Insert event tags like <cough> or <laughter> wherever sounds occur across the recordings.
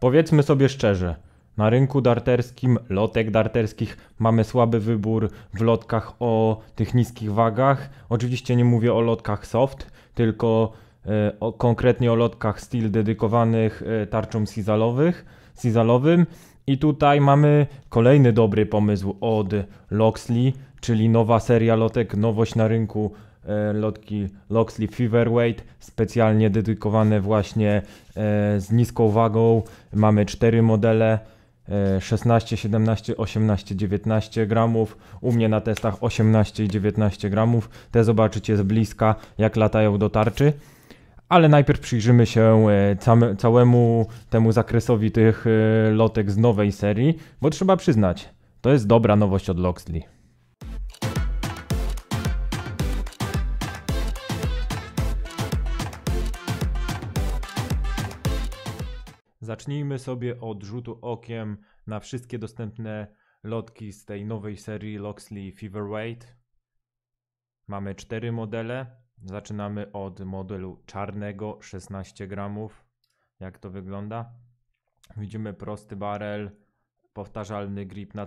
Powiedzmy sobie szczerze, na rynku darterskim, lotek darterskich mamy słaby wybór w lotkach o tych niskich wagach. Oczywiście nie mówię o lotkach soft, tylko y, o, konkretnie o lotkach steel dedykowanych y, tarczom sizalowych, sizalowym. I tutaj mamy kolejny dobry pomysł od Loxley, czyli nowa seria lotek, nowość na rynku E, lotki Loxley Feverweight, specjalnie dedykowane właśnie e, z niską wagą. Mamy cztery modele. 16, 17, 18, 19 gramów. U mnie na testach 18 i 19 gramów. Te zobaczycie z bliska, jak latają do tarczy. Ale najpierw przyjrzymy się e, całemu temu zakresowi tych lotek z nowej serii, bo trzeba przyznać, to jest dobra nowość od Loxley. Zacznijmy sobie od rzutu okiem na wszystkie dostępne lotki z tej nowej serii Loxley Feverweight. Mamy cztery modele. Zaczynamy od modelu czarnego 16 gramów. Jak to wygląda? Widzimy prosty barel, powtarzalny grip na,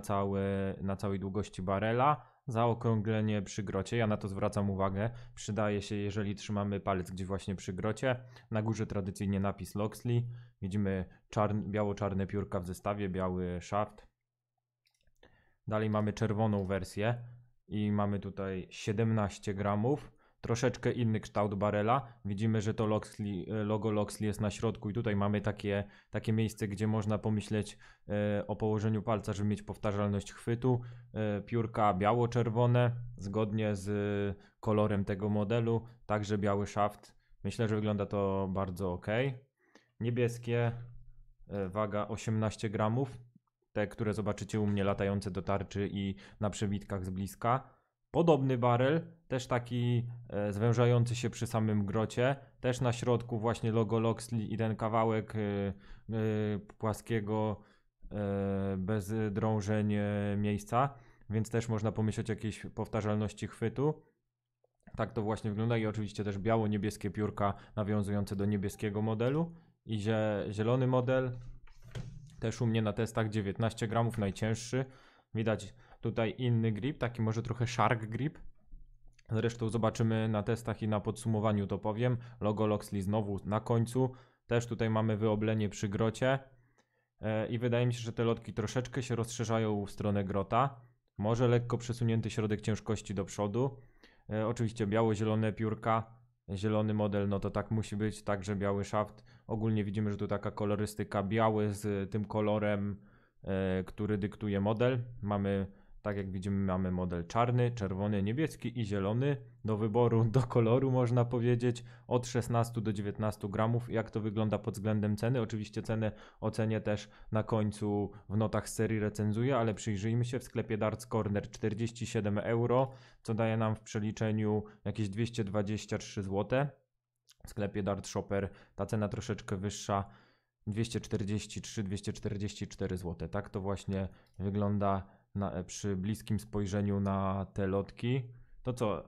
na całej długości barela zaokrąglenie przy grocie. Ja na to zwracam uwagę. Przydaje się, jeżeli trzymamy palec gdzie właśnie przy grocie. Na górze tradycyjnie napis Loxley. Widzimy biało-czarne piórka w zestawie, biały shaft. Dalej mamy czerwoną wersję i mamy tutaj 17 gramów troszeczkę inny kształt barela. Widzimy, że to Loxley, e, logo Loxley jest na środku i tutaj mamy takie, takie miejsce, gdzie można pomyśleć e, o położeniu palca, żeby mieć powtarzalność chwytu. E, piórka biało-czerwone, zgodnie z e, kolorem tego modelu, także biały szaft. Myślę, że wygląda to bardzo ok. Niebieskie, e, waga 18 gramów. Te, które zobaczycie u mnie latające do tarczy i na przebitkach z bliska. Podobny barel, też taki e, zwężający się przy samym grocie, też na środku właśnie logo Loxley i ten kawałek e, e, płaskiego, bez drążeń miejsca, więc też można pomyśleć o jakiejś powtarzalności chwytu. Tak to właśnie wygląda i oczywiście też biało-niebieskie piórka nawiązujące do niebieskiego modelu i że zielony model też u mnie na testach 19 gramów najcięższy. Widać tutaj inny grip, taki może trochę shark grip, Zresztą zobaczymy na testach i na podsumowaniu to powiem. Logo Loxley znowu na końcu. Też tutaj mamy wyoblenie przy grocie. E, I wydaje mi się, że te lotki troszeczkę się rozszerzają w stronę grota. Może lekko przesunięty środek ciężkości do przodu. E, oczywiście biało-zielone piórka, zielony model, no to tak musi być, także biały szaft. Ogólnie widzimy, że tu taka kolorystyka biały z tym kolorem, e, który dyktuje model. Mamy tak jak widzimy, mamy model czarny, czerwony, niebieski i zielony do wyboru, do koloru można powiedzieć, od 16 do 19 gramów. Jak to wygląda pod względem ceny? Oczywiście cenę ocenię też na końcu w notach z serii recenzuję, ale przyjrzyjmy się w sklepie Darts Corner 47 euro, co daje nam w przeliczeniu jakieś 223 zł. W sklepie Dart Shopper ta cena troszeczkę wyższa. 243-244 zł. Tak to właśnie wygląda na, przy bliskim spojrzeniu na te lotki, to co,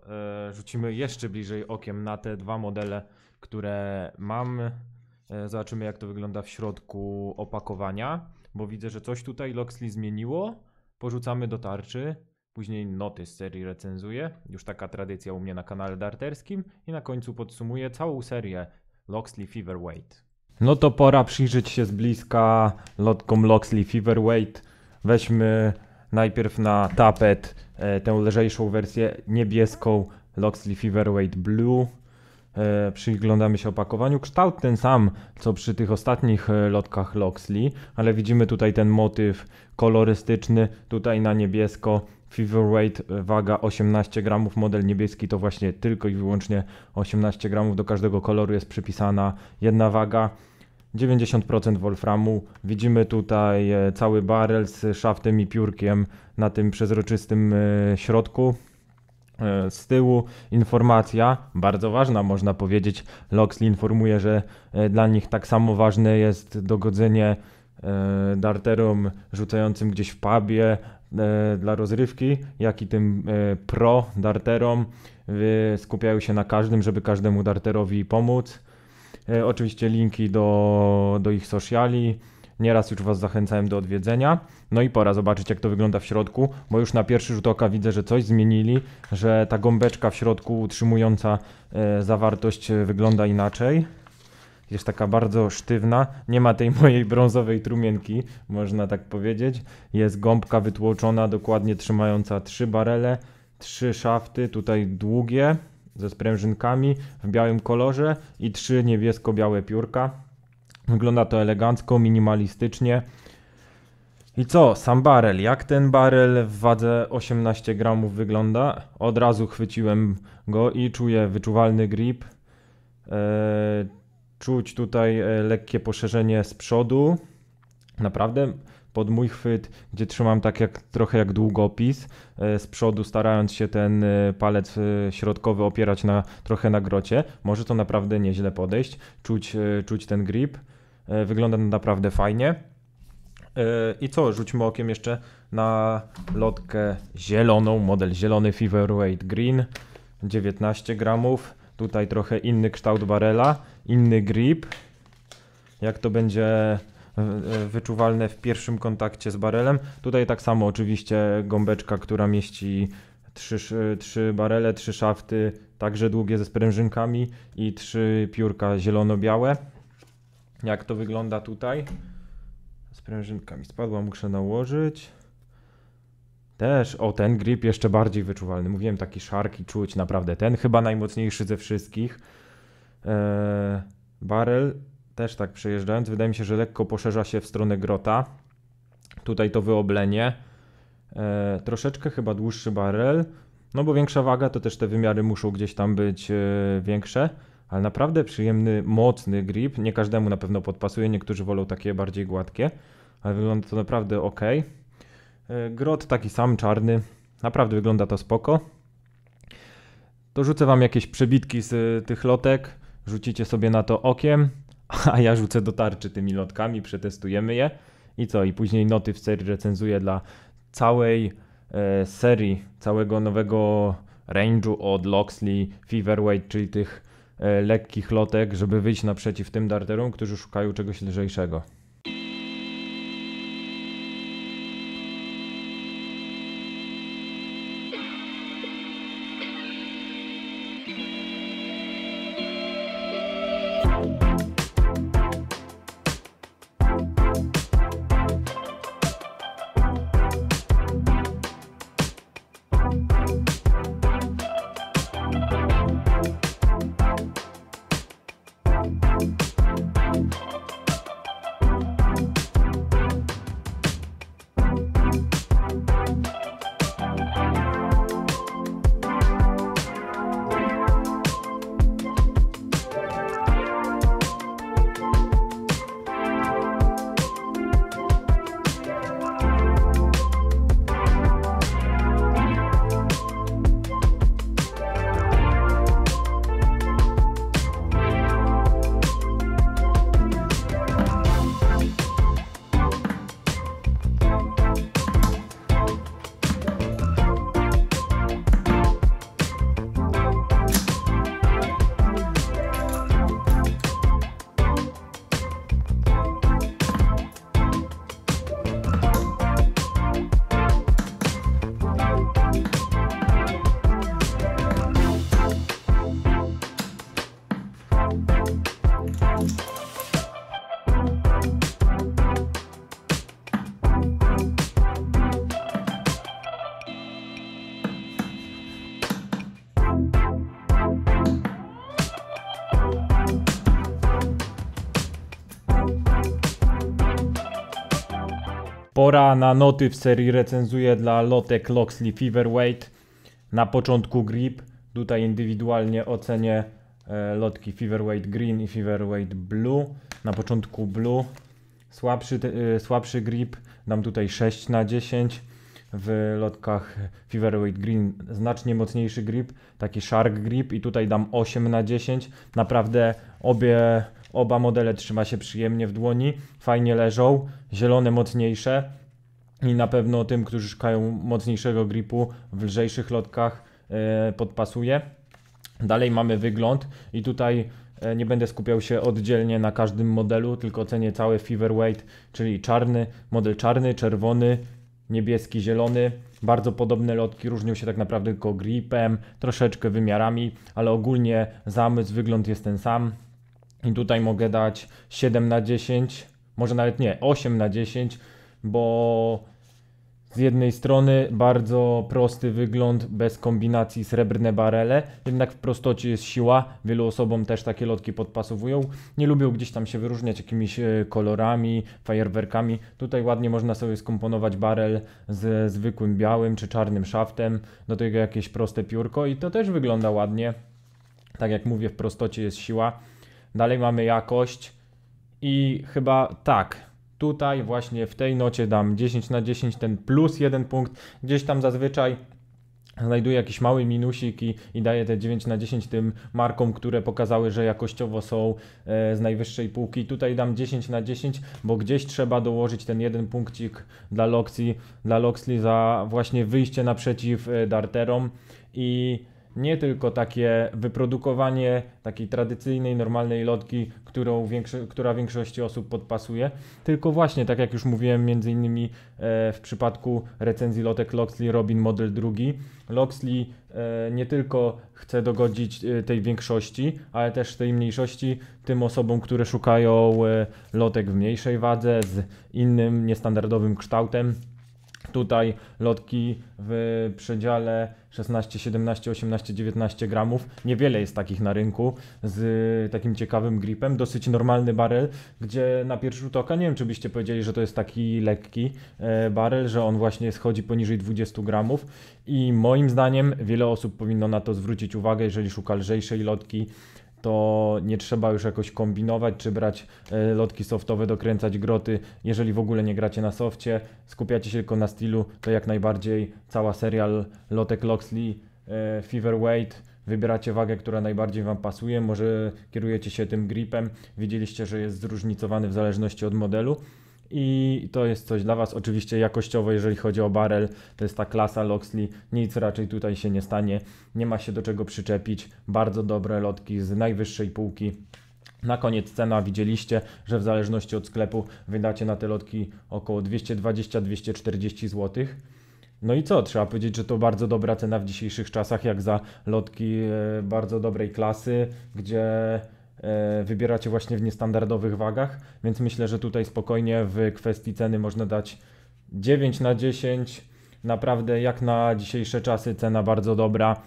e, rzucimy jeszcze bliżej okiem na te dwa modele, które mam. E, zobaczymy, jak to wygląda w środku opakowania, bo widzę, że coś tutaj Loxley zmieniło. Porzucamy do tarczy, później noty z serii recenzuję. Już taka tradycja u mnie na kanale darterskim. I na końcu podsumuję całą serię Loxley Feverweight. No to pora przyjrzeć się z bliska lotkom Loxley Feverweight. Weźmy najpierw na tapet e, tę lżejszą wersję niebieską Loxley Feverweight Blue. E, przyglądamy się opakowaniu. Kształt ten sam, co przy tych ostatnich e, lotkach Loxley, ale widzimy tutaj ten motyw kolorystyczny, tutaj na niebiesko. Feverweight e, waga 18 gramów, model niebieski to właśnie tylko i wyłącznie 18 gramów, do każdego koloru jest przypisana jedna waga. 90% wolframu. Widzimy tutaj e, cały barel z szaftem i piórkiem na tym przezroczystym e, środku. E, z tyłu informacja, bardzo ważna można powiedzieć. Loxley informuje, że dla nich tak samo ważne jest dogodzenie darterom rzucającym gdzieś w pubie dla rozrywki, jak i tym pro darterom. Skupiają się na każdym, żeby każdemu darterowi pomóc E, oczywiście linki do, do ich sociali. Nieraz już Was zachęcałem do odwiedzenia. No i pora zobaczyć, jak to wygląda w środku, bo już na pierwszy rzut oka widzę, że coś zmienili, że ta gąbeczka w środku utrzymująca e, zawartość e, wygląda inaczej. Jest taka bardzo sztywna, nie ma tej <laughs> mojej brązowej trumienki, można tak powiedzieć. Jest gąbka wytłoczona, dokładnie trzymająca trzy barele, trzy szafty, tutaj długie, ze sprężynkami w białym kolorze i trzy niebiesko-białe piórka. Wygląda to elegancko, minimalistycznie. I co, sam barel, jak ten barel w wadze 18 gramów wygląda? Od razu chwyciłem go i czuję wyczuwalny grip. Eee, czuć tutaj e, lekkie poszerzenie z przodu. Naprawdę pod mój chwyt, gdzie trzymam tak jak, trochę jak długopis, e, z przodu starając się ten e, palec e, środkowy opierać na, trochę na grocie, może to naprawdę nieźle podejść, czuć, czuć ten grip, wygląda naprawdę fajnie. I co, rzućmy okiem jeszcze na lotkę zieloną, model zielony Feverweight Green, 19 gramów. Tutaj trochę inny kształt barela, inny grip. Jak to będzie E, e, wyczuwalne w pierwszym kontakcie z barelem. Tutaj tak samo oczywiście gąbeczka, która mieści trzy, trzy barele, trzy szafty, także długie ze sprężynkami i trzy piórka zielono-białe. Jak to wygląda tutaj? Sprężynka mi spadła, muszę nałożyć. Też, o ten grip jeszcze bardziej wyczuwalny. Mówiłem taki szarki czuć naprawdę. Ten chyba najmocniejszy ze wszystkich. Eee, barel też tak przejeżdżając, wydaje mi się, że lekko poszerza się w stronę grota. Tutaj to wyoblenie. E, troszeczkę chyba dłuższy barel, no bo większa waga to też te wymiary muszą gdzieś tam być e, większe, ale naprawdę przyjemny, mocny grip. Nie każdemu na pewno podpasuje, niektórzy wolą takie bardziej gładkie, ale wygląda to naprawdę ok. E, grot taki sam, czarny, naprawdę wygląda to spoko. To rzucę Wam jakieś przebitki z e, tych lotek, rzucicie sobie na to okiem. <laughs> a ja rzucę do tarczy tymi lotkami, przetestujemy je i co? I później noty w serii recenzuję dla całej e, serii, całego nowego range'u od Loxley, Feverweight, czyli tych e, lekkich lotek, żeby wyjść naprzeciw tym darterom, którzy szukają czegoś lżejszego. Pora na noty w serii recenzuje dla lotek Loxley Feverweight. Na początku grip, tutaj indywidualnie ocenię e, lotki Feverweight Green i Feverweight Blue. Na początku Blue, słabszy, e, słabszy grip, dam tutaj 6 na 10. W lotkach Feverweight Green znacznie mocniejszy grip, taki Shark Grip i tutaj dam 8 na 10. Naprawdę obie, oba modele trzyma się przyjemnie w dłoni, fajnie leżą, zielone mocniejsze i na pewno tym, którzy szukają mocniejszego gripu w lżejszych lotkach e, podpasuje. Dalej mamy wygląd i tutaj e, nie będę skupiał się oddzielnie na każdym modelu, tylko ocenię cały Feverweight, czyli czarny, model czarny, czerwony, niebieski, zielony. Bardzo podobne lotki różnią się tak naprawdę tylko gripem, troszeczkę wymiarami, ale ogólnie zamysł, wygląd jest ten sam. I tutaj mogę dać 7 na 10, może nawet nie, 8 na 10, bo z jednej strony bardzo prosty wygląd, bez kombinacji srebrne barele, jednak w prostocie jest siła, wielu osobom też takie lotki podpasowują. Nie lubią gdzieś tam się wyróżniać jakimiś e, kolorami, fajerwerkami. Tutaj ładnie można sobie skomponować barel z zwykłym białym czy czarnym szaftem, do tego jakieś proste piórko i to też wygląda ładnie. Tak jak mówię, w prostocie jest siła. Dalej mamy jakość i chyba tak, tutaj właśnie w tej nocie dam 10 na 10 ten plus jeden punkt, gdzieś tam zazwyczaj znajduję jakiś mały minusik i, i daję te 9 na 10 tym markom, które pokazały, że jakościowo są e, z najwyższej półki. Tutaj dam 10 na 10, bo gdzieś trzeba dołożyć ten jeden punkcik dla Loxi, dla Loxli za właśnie wyjście naprzeciw e, darterom i nie tylko takie wyprodukowanie takiej tradycyjnej, normalnej lotki, którą większo- która większości osób podpasuje, tylko właśnie, tak jak już mówiłem, między innymi e, w przypadku recenzji lotek Loxley Robin Model 2. Loxley e, nie tylko chce dogodzić e, tej większości, ale też tej mniejszości, tym osobom, które szukają lotek w mniejszej wadze, z innym, niestandardowym kształtem, Tutaj lotki w przedziale 16, 17, 18, 19 gramów. Niewiele jest takich na rynku z takim ciekawym gripem. Dosyć normalny barel, gdzie na pierwszy rzut oka nie wiem, czy byście powiedzieli, że to jest taki lekki e, barel, że on właśnie schodzi poniżej 20 gramów. I moim zdaniem wiele osób powinno na to zwrócić uwagę, jeżeli szuka lżejszej lotki to nie trzeba już jakoś kombinować, czy brać e, lotki softowe, dokręcać groty. Jeżeli w ogóle nie gracie na softie, skupiacie się tylko na stylu, to jak najbardziej cała serial lotek Loxley, e, Fever Weight, wybieracie wagę, która najbardziej Wam pasuje, może kierujecie się tym gripem, widzieliście, że jest zróżnicowany w zależności od modelu i to jest coś dla Was. Oczywiście jakościowo, jeżeli chodzi o barel, to jest ta klasa Loxley, nic raczej tutaj się nie stanie, nie ma się do czego przyczepić. Bardzo dobre lotki z najwyższej półki. Na koniec cena widzieliście, że w zależności od sklepu wydacie na te lotki około 220-240 zł. No i co? Trzeba powiedzieć, że to bardzo dobra cena w dzisiejszych czasach, jak za lotki e, bardzo dobrej klasy, gdzie E, wybieracie właśnie w niestandardowych wagach, więc myślę, że tutaj spokojnie w kwestii ceny można dać 9 na 10. Naprawdę jak na dzisiejsze czasy cena bardzo dobra.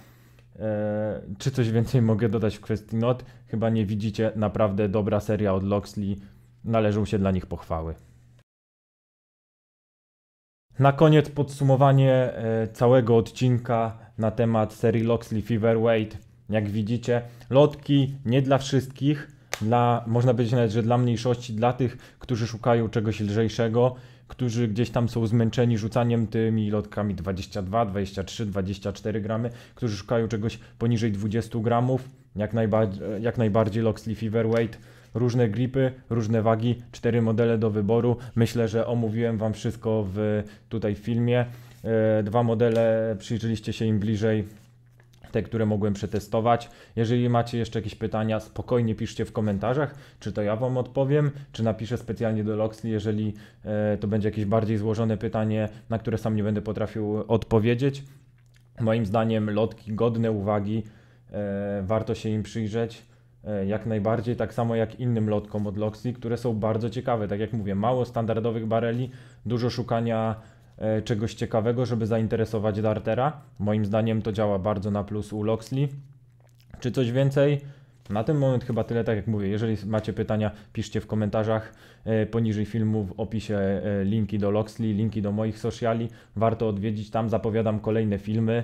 E, czy coś więcej mogę dodać w kwestii not? Chyba nie widzicie, naprawdę dobra seria od Loxley. Należą się dla nich pochwały. Na koniec podsumowanie e, całego odcinka na temat serii Loxley Feverweight. Jak widzicie, lotki nie dla wszystkich, dla, można powiedzieć nawet, że dla mniejszości, dla tych, którzy szukają czegoś lżejszego, którzy gdzieś tam są zmęczeni rzucaniem tymi lotkami 22, 23, 24 gramy, którzy szukają czegoś poniżej 20 gramów, jak, najba jak najbardziej Loxley Feverweight, różne gripy, różne wagi, cztery modele do wyboru. Myślę, że omówiłem Wam wszystko w tutaj w filmie. E, dwa modele przyjrzeliście się im bliżej te, które mogłem przetestować. Jeżeli macie jeszcze jakieś pytania, spokojnie piszcie w komentarzach, czy to ja Wam odpowiem, czy napiszę specjalnie do Loxley, jeżeli e, to będzie jakieś bardziej złożone pytanie, na które sam nie będę potrafił odpowiedzieć. Moim zdaniem lotki godne uwagi, e, warto się im przyjrzeć. E, jak najbardziej, tak samo jak innym lotkom od Loxley, które są bardzo ciekawe. Tak jak mówię, mało standardowych bareli, dużo szukania E, czegoś ciekawego, żeby zainteresować Dartera. Moim zdaniem to działa bardzo na plus u Loxley. Czy coś więcej? Na ten moment chyba tyle, tak jak mówię. Jeżeli macie pytania, piszcie w komentarzach e, poniżej filmu, w opisie e, linki do Loxley, linki do moich sociali. Warto odwiedzić, tam zapowiadam kolejne filmy.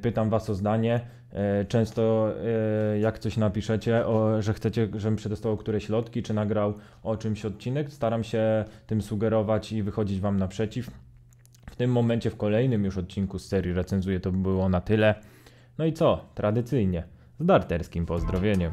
Pytam Was o zdanie. Często jak coś napiszecie, że chcecie, żebym przetestował któreś lotki, czy nagrał o czymś odcinek, staram się tym sugerować i wychodzić Wam naprzeciw. W tym momencie w kolejnym już odcinku z serii recenzuje to było na tyle. No i co? Tradycyjnie, z darterskim pozdrowieniem.